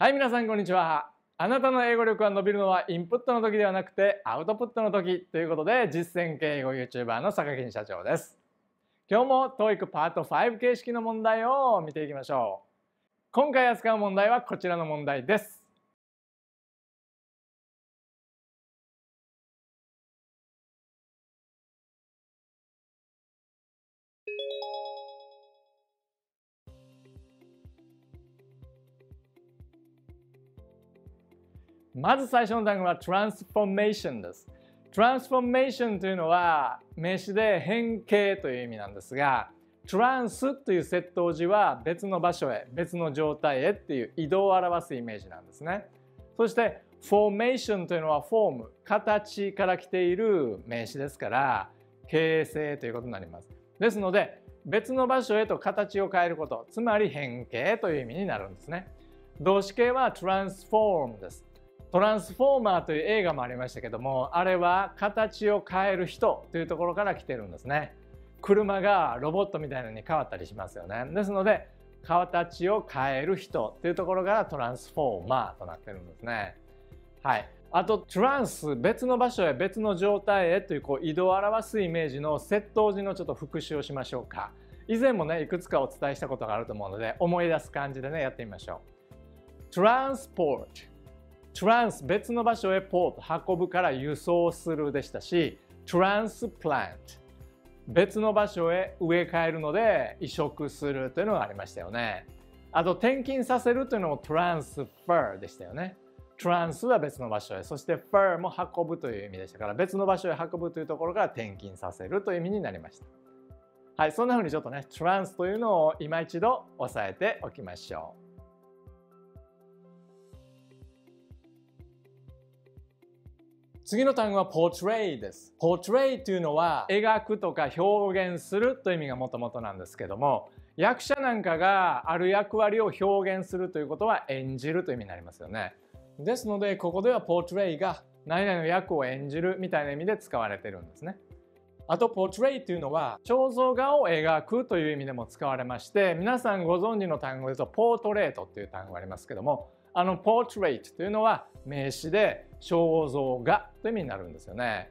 はい、皆さんこんにちは。あなたの英語力が伸びるのはインプットの時ではなくてアウトプットの時ということで実践系英語 YouTuber の坂木社長です。今日も TOEIC パート5形式の問題を見ていきましょう。今回扱う問題はこちらの問題です。まず最初の単語は transformation です。transformation というのは名詞で変形という意味なんですが trans という接頭辞は別の場所へ別の状態へっていう移動を表すイメージなんですね。そして formation というのはフォーム形から来ている名詞ですから形成ということになります。ですので別の場所へと形を変えることつまり変形という意味になるんですね。動詞形は transform です。トランスフォーマーという映画もありましたけどもあれは形を変える人というところから来てるんですね車がロボットみたいなのに変わったりしますよねですので形を変える人というところからトランスフォーマーとなってるんですねはいあとトランス別の場所へ別の状態へというこう移動を表すイメージの窃盗時のちょっと復習をしましょうか以前もねいくつかお伝えしたことがあると思うので思い出す感じでねやってみましょうトランスポートトランス別の場所へポート運ぶから輸送するでしたしトランスプラント別の場所へ植え替えるので移植するというのがありましたよねあと転勤させるというのもトランスファーでしたよねトランスは別の場所へそしてファーも運ぶという意味でしたから別の場所へ運ぶというところから転勤させるという意味になりましたはいそんな風にちょっとねトランスというのを今一度押さえておきましょう次の単語は portray です portray というのは描くとか表現するという意味がもともとなんですけども役者なんかがある役割を表現するということは演じるという意味になりますよねですのでここでは portray が何々の役を演じるみたいな意味で使われてるんですねあと portray というのは肖像画を描くという意味でも使われまして皆さんご存知の単語ですと portrait という単語がありますけどもあの portrait というのは名詞で肖像画という意味になるんですよね。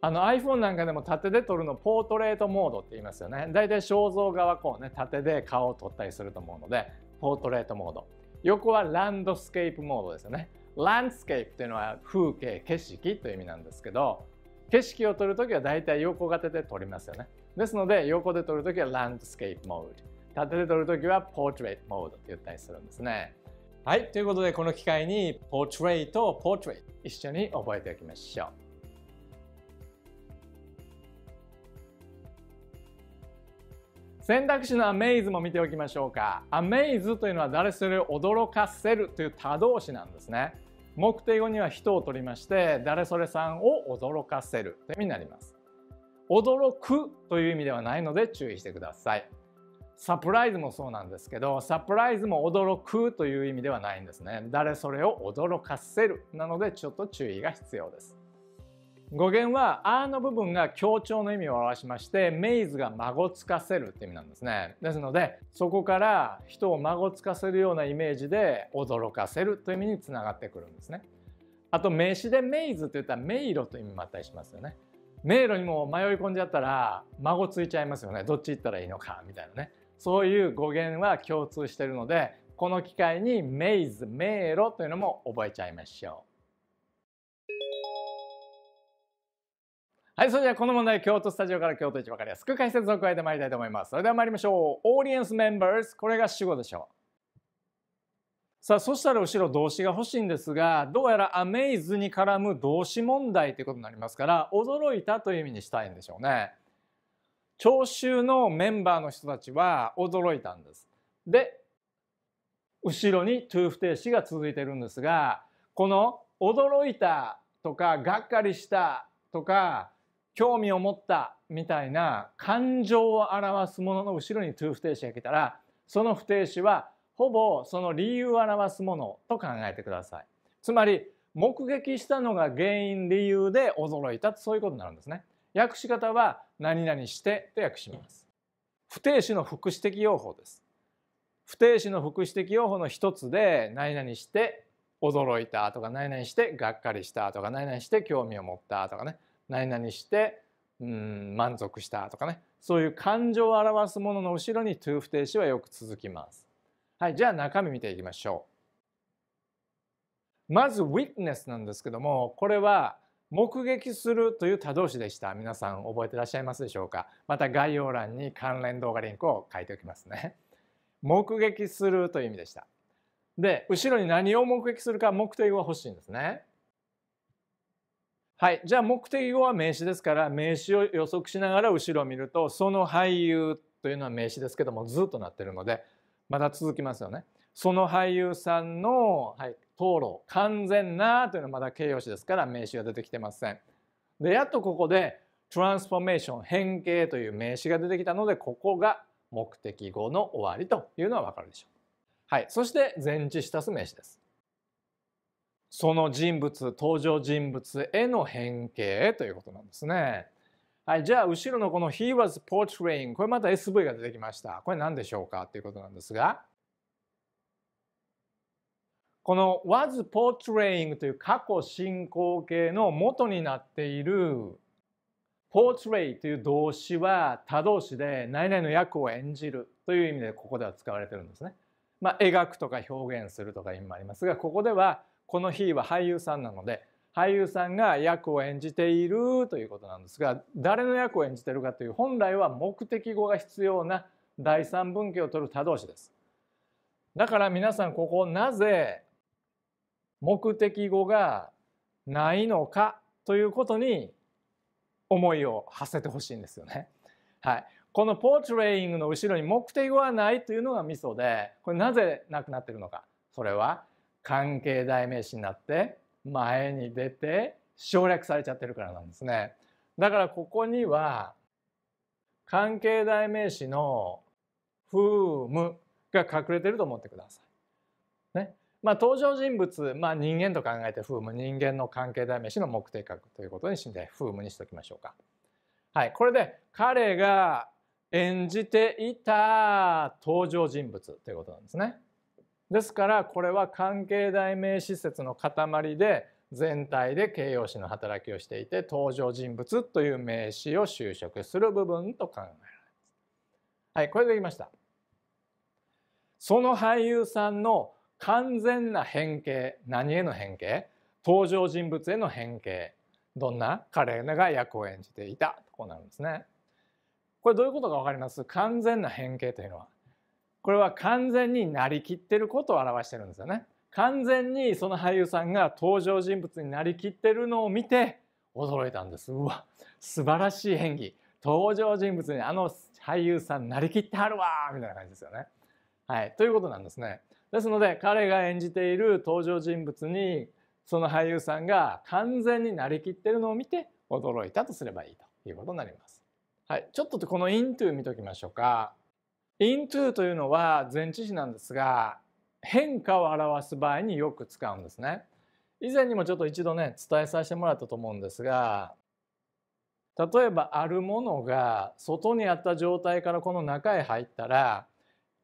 あの iPhone なんかでも縦で撮るのポートレートモードって言いますよね。だいたい肖像画はこうね縦で顔を撮ったりすると思うのでポートレートモード。横はランドスケープモードですよね。ランドスケープというのは風景景色という意味なんですけど景色を撮るときはだいたい横型で撮りますよね。ですので横で撮るときはランドスケープモード。縦で撮るときはポートレートモードって言ったりするんですね。はい、ということでこの機会に Portray と Portrait 一緒に覚えておきましょう。選択肢の amaze も見ておきましょうか。amaze というのは誰それ驚かせるという他動詞なんですね。目的語には人を取りまして誰それさんを驚かせるという意味になります。驚くという意味ではないので注意してください。サプライズもそうなんですけどサプライズも驚くという意味ではないんですね誰それを驚かせるなのでちょっと注意が必要です語源は「あ」の部分が強調の意味を表しましてメイズが孫つかせるって意味なんですねですのでそこから人を孫つかせるようなイメージで驚かせるという意味につながってくるんですねあと名詞で「メイズ」って言ったら「迷路」という意味もあったりしますよね迷路にも迷い込んじゃったら孫ついちゃいますよねどっち行ったらいいのかみたいなねそういう語源は共通しているのでこの機会にメイズ迷路というのも覚えちゃいましょうはいそれではこの問題京都スタジオから京都市場からすく解説を加えてまいりたいと思いますそれでは参りましょうオーディエンスメンバーズこれが主語でしょうさあそしたら後ろ動詞が欲しいんですがどうやら「アメイズ」に絡む動詞問題ということになりますから「驚いた」という意味にしたいんでしょうね。聴衆のメンバーの人たちは驚いたんです。で後ろにトゥー不定詞が続いてるんですがこの「驚いた」とか「がっかりした」とか「興味を持った」みたいな感情を表すものの後ろにトゥー不定詞が来たらその不定詞はほぼその理由を表すものと考えてください。つまり目撃したのが原因理由で驚いたそういうことになるんですね。訳し方は何々してと訳します。不定詞の副詞的用法です。不定詞の副詞的用法の一つで何々して驚いたとか何々してがっかりしたとか何々して興味を持ったとかね何々してうん満足したとかねそういう感情を表すものの後ろに to 不定詞はよく続きます。はい、じゃあ中身見ていきましょう。まず witness なんですけどもこれは目撃するという他動詞でした皆さん覚えてらっしゃいますでしょうかまた概要欄に関連動画リンクを書いておきますね目撃するという意味でしたで後ろに何を目撃するか目的語が欲しいんですねはいじゃあ目的語は名詞ですから名詞を予測しながら後ろを見るとその俳優というのは名詞ですけどもずっとなってるのでまだ続きますよねその俳優さんの、はい、討論完全なというのはまだ形容詞ですから名詞が出てきてません。でやっとここでトランスフォーメーション変形という名詞が出てきたのでここが目的語の終わりというのはわかるでしょう。はい、そして前置したす名詞です。その人物登場人物への変形ということなんですね。はい、じゃあ後ろのこの「He was portraying」これまた SV が出てきました。これ何でしょうかということなんですがこの was portraying という過去進行形の元になっている portray という動詞は他動詞で何々の役を演じるという意味でここでは使われてるんですね。まあ、描くとか表現するとか意味もありますがここではこの日は俳優さんなので俳優さんが役を演じているということなんですが誰の役を演じてるかという本来は目的語が必要な第三文形を取る他動詞です。だから皆さんここなぜ目的語がないのかということに思いを馳せてほしいんですよね。はい、このポートレイングの後ろに目的語はないというのがミソでこれなぜなくなっているのかそれは関係代名詞になって前に出て省略されちゃってるからなんですね。だからここには関係代名詞の「フーム」が隠れてると思ってください。まあ、登場人物、まあ、人間と考えてフーム人間の関係代名詞の目的格ということにしてフームにしておきましょうか。はい、これで彼が演じていた登場人物ということなんですね。ですからこれは関係代名詞説の塊で全体で形容詞の働きをしていて登場人物という名詞を修飾する部分と考えられます。はい、これできました。その俳優さんの完全な変形何への変形登場人物への変形どんな彼が役を演じていたとこうなるんですね。これどういうことか分かります完全な変形というのはこれは完全になりきってることを表してるんですよね。完全にその俳優さんが登場人物になりきってるのを見て驚いたんです。うわ素晴らしい演技登場人物にあの俳優さんなりきってはるわみたいな感じですよね。はい、ということなんですね。ですので彼が演じている登場人物にその俳優さんが完全になりきってるのを見て驚いたとすればいいということになります。はい、ちょっとこの「into」見ときましょうか。into というのは前置詞なんですが変化を表す場合によく使うんですね。以前にもちょっと一度ね伝えさせてもらったと思うんですが例えばあるものが外にあった状態からこの中へ入ったら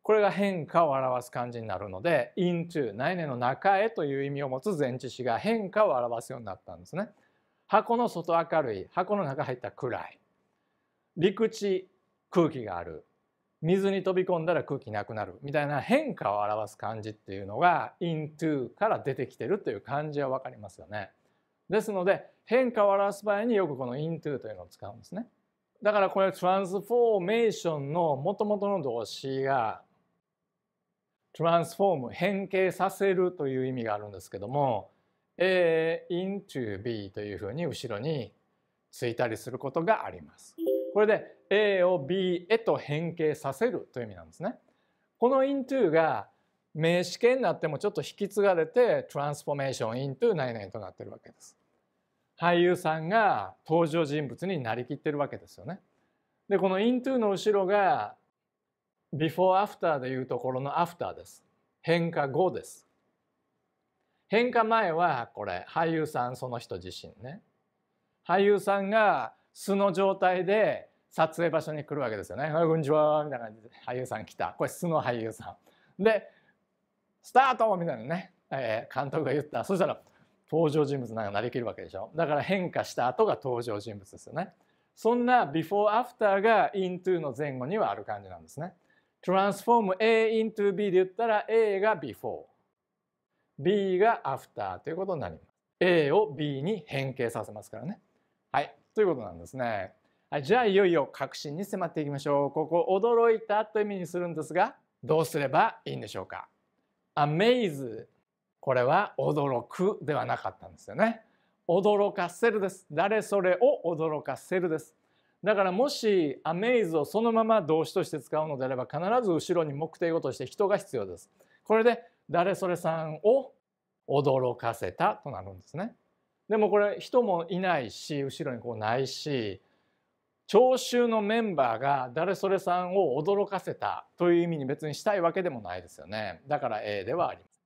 これが変化を表す漢字になるので into 内年の中へという意味を持つ前置詞が変化を表すようになったんですね。箱の外明るい箱の中入った暗い陸地空気がある水に飛び込んだら空気なくなるみたいな変化を表す漢字っていうのが into から出てきてるという漢字は分かりますよね。ですので変化を表す場合によくこの into というのを使うんですね。だからこれトランスフォーメーションのもともとの動詞がトランスフォーム変形させるという意味があるんですけども A into B というふうに後ろについたりすることがあります。これで A を B へと変形させるという意味なんですね。この into が名詞形になってもちょっと引き継がれてトランスフォーメーション into 何々となってるわけです。俳優さんが登場人物になりきってるわけですよね。でこの into の後ろが before after でいうところの after です。変化後です。変化前はこれ俳優さんその人自身ね。俳優さんが素の状態で撮影場所に来るわけですよね。あこんにちはみたいな感じで俳優さん来た。これ素の俳優さん。で、スタートみたいなね、えー、監督が言った。そしたら登場人物なんかなりきるわけでしょ。だから変化した後が登場人物ですよね。そんな before after が into の前後にはある感じなんですね。transform A into B で言ったら A が before B が after ということになります A を B に変形させますからねはいということなんですねはいじゃあいよいよ確信に迫っていきましょうここ驚いたという意味にするんですがどうすればいいんでしょうか amaze これは驚くではなかったんですよね驚かせるです誰それを驚かせるですだからもし「アメイズ」をそのまま動詞として使うのであれば必ず後ろに目的語として人が必要です。これで「誰それさんを驚かせた」となるんですね。でもこれ人もいないし後ろにこうないし聴衆のメンバーが誰それさんを驚かせたという意味に別にしたいわけでもないですよね。だから A ではあります。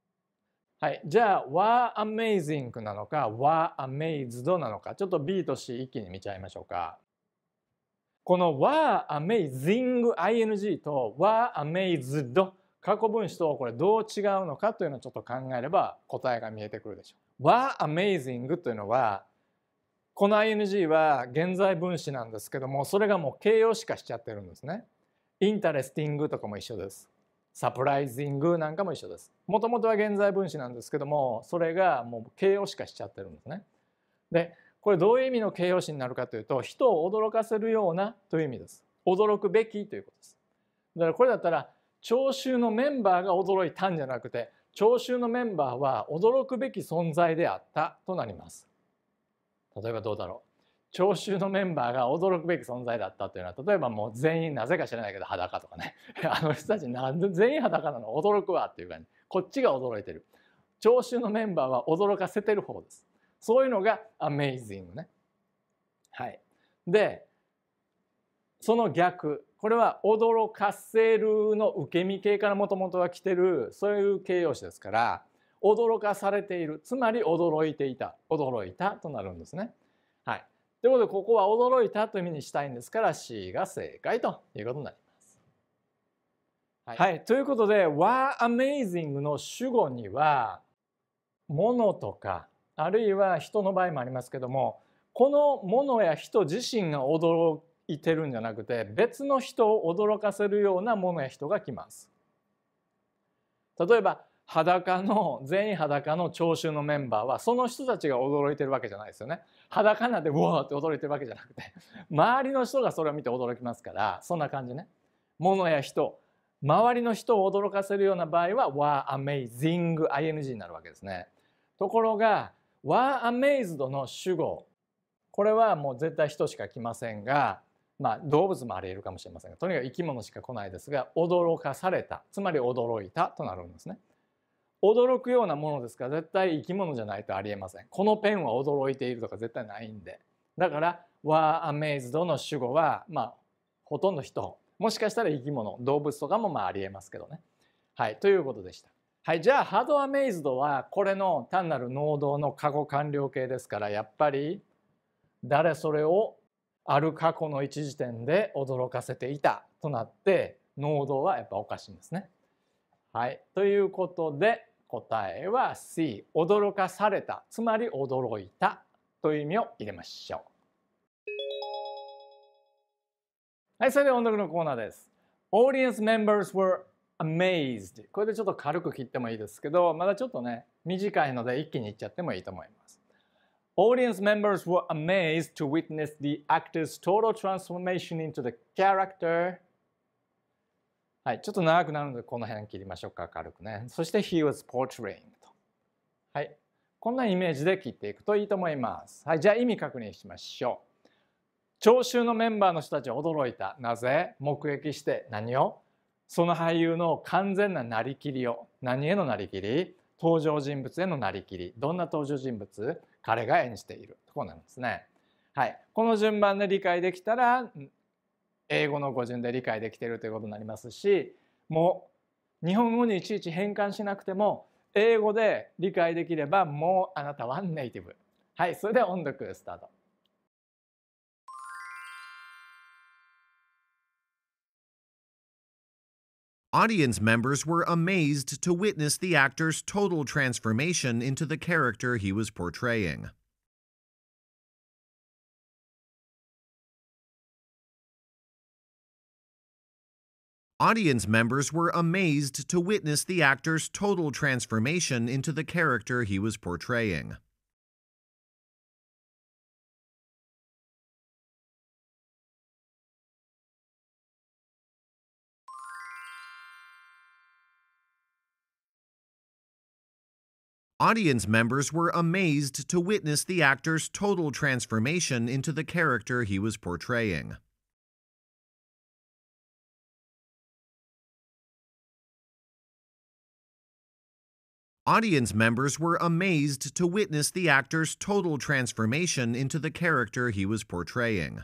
はい、じゃあ were amazing なのか were amazed なのかちょっと B と C 一気に見ちゃいましょうか。この w a r amazing ing と w a r amazed 過去分詞とこれどう違うのかというのをちょっと考えれば答えが見えてくるでしょう。w a r amazing というのはこの ing は現在分詞なんですけどもそれがもう形容詞化しちゃってるんですね。インタレスティングとかも一緒です。サプライズイングなんかも一緒です。もともとは現在分詞なんですけどもそれがもう形容詞化しちゃってるんですね。でこれどういう意味の形容詞になるかというと人を驚かせるようなという意味です驚くべきということですだからこれだったら聴衆のメンバーが驚いたんじゃなくて聴衆のメンバーは驚くべき存在であったとなります例えばどうだろう聴衆のメンバーが驚くべき存在だったというのは例えばもう全員なぜか知らないけど裸とかね あの人たちなんで全員裸なの驚くわっていう感じこっちが驚いてる聴衆のメンバーは驚かせてる方ですそういうのがアメイジングね。はい、でその逆これは「驚かせる」の受け身形からもともとは来てるそういう形容詞ですから驚かされているつまり驚いていた驚いたとなるんですね。はい、ということでここは驚いたという意味にしたいんですから C が正解ということになります。はい、はい、ということで「were amazing」の主語には「もの」とかあるいは人の場合もありますけどもこのものや人自身が驚いてるんじゃなくて別の人を驚かせるようなものや人が来ます。例えば裸の全員裸の聴衆のメンバーはその人たちが驚いてるわけじゃないですよね裸なんてうわーって驚いてるわけじゃなくて周りの人がそれを見て驚きますからそんな感じね物や人周りの人を驚かせるような場合は were amazing ing になるわけですねところがワー r メイズドの主語これはもう絶対人しか来ませんが、まあ、動物もありえるかもしれませんがとにかく生き物しか来ないですが驚かされたつまり驚いたとなるんですね。驚くようなものですから絶対生き物じゃないとありえません。このペンは驚いているとか絶対ないんでだから「were amazed」の主語は、まあ、ほとんど人もしかしたら生き物動物とかもまあありえますけどね。はいということでした。はい、じゃあハードアメイズドはこれの単なる能動の過去完了形ですからやっぱり誰それをある過去の一時点で驚かせていたとなって能動はやっぱおかしいんですね。はい、ということで答えは C 驚かされたつまり驚いたという意味を入れましょう。はい、それでは音読のコーナーです。Audience members were amazed これでちょっと軽く切ってもいいですけどまだちょっとね短いので一気にいっちゃってもいいと思います Audience members were amazed to witness the actor's total transformation into the character はいちょっと長くなるのでこの辺切りましょうか軽くねそして he was portraying とはいこんなイメージで切っていくといいと思いますはいじゃあ意味確認しましょう聴衆のメンバーの人たちは驚いたなぜ目撃して何をその俳優の完全ななりきりを何へのなりきり登場人物へのなりきりどんな登場人物彼が演じているとこなんですね。はい、この順番で理解できたら英語の語順で理解できているということになりますしもう日本語にいちいち変換しなくても英語で理解できればもうあなたはネイティブ。はい、それで音読スタート。Audience members were amazed to witness the actor's total transformation into the character he was portraying. Audience members were amazed to witness the actor's total transformation into the character he was portraying. Audience members were amazed to witness the actor's total transformation into the character he was portraying. Audience members were amazed to witness the actor's total transformation into the character he was portraying.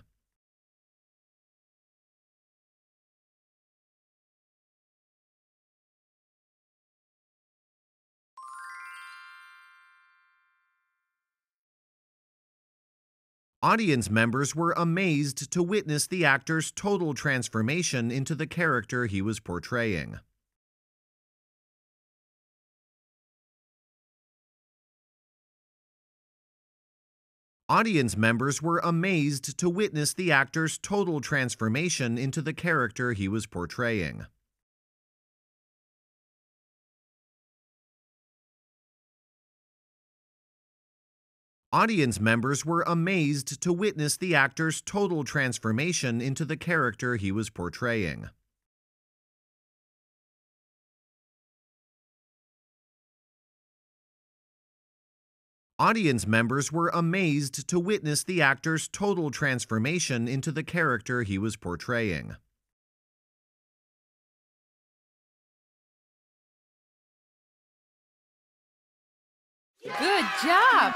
Audience members were amazed to witness the actor's total transformation into the character he was portraying. Audience members were amazed to witness the actor's total transformation into the character he was portraying. Audience members were amazed to witness the actor's total transformation into the character he was portraying. Audience members were amazed to witness the actor's total transformation into the character he was portraying. Good job!